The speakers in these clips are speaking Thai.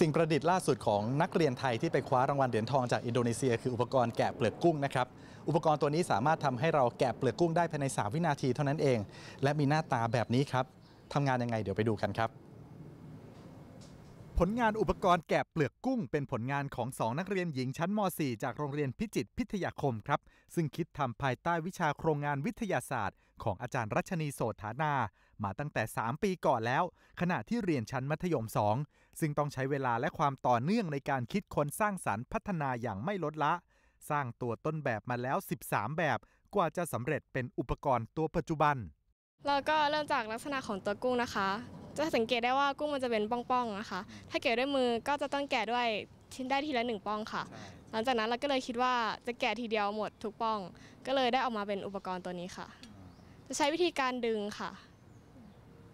สิ่งประดิษฐ์ล่าสุดของนักเรียนไทยที่ไปคว้ารางวัลเหรียญทองจากอินโดนีเซียคืออุปกรณ์แกะเปลือกกุ้งนะครับ อุปกรณ์ตัวนี้สามารถทำให้เราแกะเปลือกกุ้งได้ภายใน3วินาทีเท่านั้นเอง และมีหน้าตาแบบนี้ครับ ทำงานยังไงเดี๋ยวไปดูกันครับ ผลงานอุปกรณ์แกะเปลือกกุ้ง เป็นผลงานของ 2 นักเรียนหญิงชั้นม .4 จากโรงเรียนพิจิตรพิทยาคมครับ ซึ่งคิดทำภายใต้วิชาโครงงานวิทยาศาสตร์ของอาจารย์รัชนีโสธานา มาตั้งแต่ 3 ปีก่อนแล้ว ขณะที่เรียนชั้นมัธยม 2 ซึ่งต้องใช้เวลาและความต่อเนื่องในการคิดค้นสร้างสารรค์พัฒนาอย่างไม่ลดละ สร้างตัวต้นแบบมาแล้ว 13 แบบกว่าจะสำเร็จเป็นอุปกรณ์ตัวปัจจุบัน เราก็เริ่มจากลักษณะของตัวกุ้งนะคะ จะสังเกตได้ว่ากุ้งมันจะเป็นป้องๆนะคะ ถ้าแกะด้วยมือก็จะต้องแกะด้วยชิ้นได้ทีละหนึ่งป้องค่ะ หลังจากนั้นเราก็เลยคิดว่าจะแกะทีเดียวหมดทุกป้อง ก็เลยได้ออกมาเป็นอุปกรณ์ตัวนี้ค่ะจะใช้วิธีการดึงค่ะ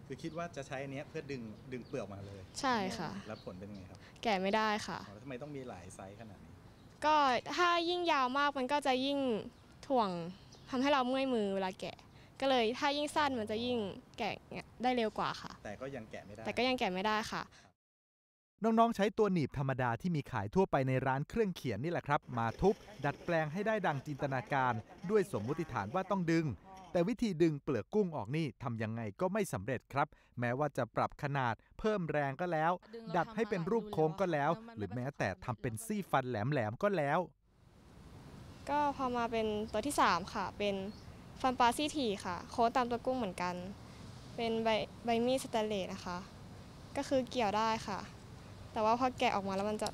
คือคิดว่าจะใช้อันนี้เพื่อดึงดึงเปลือกมาเลย ใช่ค่ะ แล้วผลเป็นไงครับ แก่ไม่ได้ค่ะแล้วทำไมต้องมีหลายไซส์ขนาดนี้ ก็ถ้ายิ่งยาวมากมันก็จะยิ่งถ่วงทำให้เราเมื่อยมือเวลาแกะ ก็เลย ถ้ายิ่งสั้นมันจะยิ่งแกะได้เร็วกว่าค่ะ แต่ก็ยังแกะไม่ได้ แต่ก็ยังแกะไม่ได้ค่ะ น้องๆใช้ตัวหนีบธรรมดาที่มีขายทั่วไปในร้านเครื่องเขียนนี่แหละครับ มาทุบดัดแปลงให้ได้ดังจินตนาการ ด้วยสมมุติฐานว่าต้องดึงแต่วิธีดึงเปลือกกุ้งออกนี่ทำยังไงก็ไม่สำเร็จครับ แม้ว่าจะปรับขนาดเพิ่มแรงก็แล้ว ดัดให้เป็นรูปโค้งก็แล้ว หรือแม้แต่ทำเป็นซี่ฟันแหลมๆก็แล้ว ก็พอมาเป็นตัวที่ 3 ค่ะ เป็นฟันปลาซี่ถี่ค่ะ โค้งตามตัวกุ้งเหมือนกัน เป็นใบใบมีดสแตนเลสนะคะ ก็คือเกี่ยวได้ค่ะ แต่ว่าพอแกะออกมาแล้วมันจะ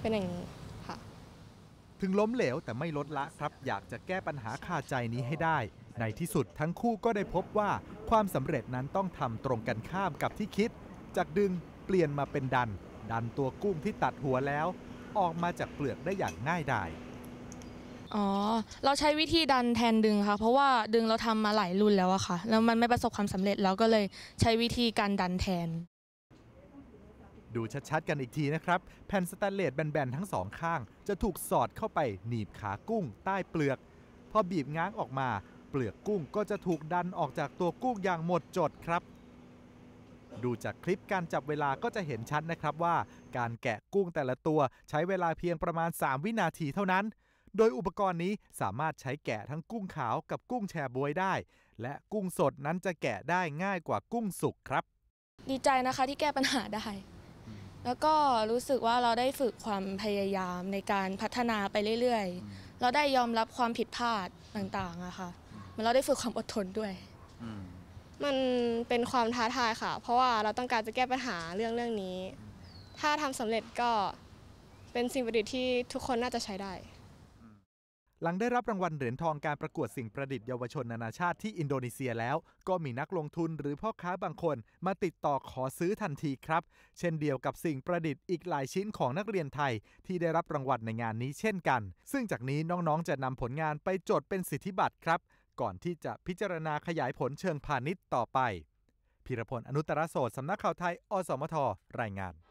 เป็นอย่างนี้ถึงล้มเหลวแต่ไม่ลดละครับอยากจะแก้ปัญหาคาใจนี้ให้ได้ ในที่สุดทั้งคู่ก็ได้พบว่าความสำเร็จนั้นต้องทำตรงกันข้ามกับที่คิด จากดึงเปลี่ยนมาเป็นดัน ดันตัวกุ้งที่ตัดหัวแล้ว ออกมาจากเปลือกได้อย่างง่ายดายอ๋อเราใช้วิธีดันแทนดึงค่ะ เพราะว่าดึงเราทำมาหลายรุ่นแล้วอะค่ะแล้วมันไม่ประสบความสำเร็จเราก็เลยใช้วิธีการดันแทนดูชัดๆ กันอีกทีนะครับ แผ่นสแตนเลส แบนๆทั้งสองข้าง จะถูกสอดเข้าไปหนีบขากุ้งใต้เปลือกพอบีบง้างออกมา เปลือกกุ้งก็จะถูกดันออกจากตัวกุ้งอย่างหมดจดครับ ดูจากคลิปการจับเวลาก็จะเห็นชัดนะครับว่าการแกะกุ้งแต่ละตัวใช้เวลาเพียงประมาณ 3 วินาทีเท่านั้น โดยอุปกรณ์นี้สามารถใช้แกะทั้งกุ้งขาวกับกุ้งแชบวยได้ และกุ้งสดนั้นจะแกะได้ง่ายกว่ากุ้งสุกครับดีใจนะคะที่แก้ปัญหาได้แล้วก็รู้สึกว่าเราได้ฝึกความพยายามในการพัฒนาไปเรื่อยๆ เราได้ยอมรับความผิดพลาดต่างๆอะค่ะมันเราได้ฝึกความอดทนด้วย มันเป็นความท้าทายค่ะ เพราะว่าเราต้องการจะแก้ปัญหาเรื่องเรื่องนี้ ถ้าทำสำเร็จก็เป็นสิ่งประดิษฐ์ที่ทุกคนน่าจะใช้ได้หลังได้รับรางวัลเหรียญทองการประกวดสิ่งประดิษฐ์เยาวชนนานาชาติที่อินโดนีเซียแล้วก็มีนักลงทุนหรือพ่อค้าบางคนมาติดต่อขอซื้อทันทีครับ เช่นเดียวกับสิ่งประดิษฐ์อีกหลายชิ้นของนักเรียนไทยที่ได้รับรางวัลในงานนี้เช่นกัน ซึ่งจากนี้น้องๆจะนำผลงานไปจดเป็นสิทธิบัตรครับ ก่อนที่จะพิจารณาขยายผลเชิงพาณิชย์ต่อไปพิรพลอนุตรโสดสำนักข่าวไทย อสมทรายงาน